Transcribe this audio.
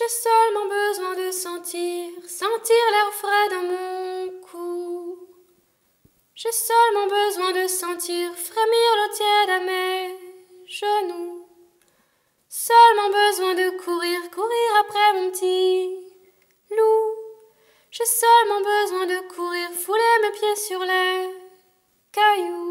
J'ai seulement besoin de sentir, sentir l'air frais dans mon cou. J'ai seulement besoin de sentir frémir l'eau tiède à mes genoux. Seulement besoin de courir, courir après mon petit loup. J'ai seulement besoin de courir, fouler mes pieds sur les cailloux.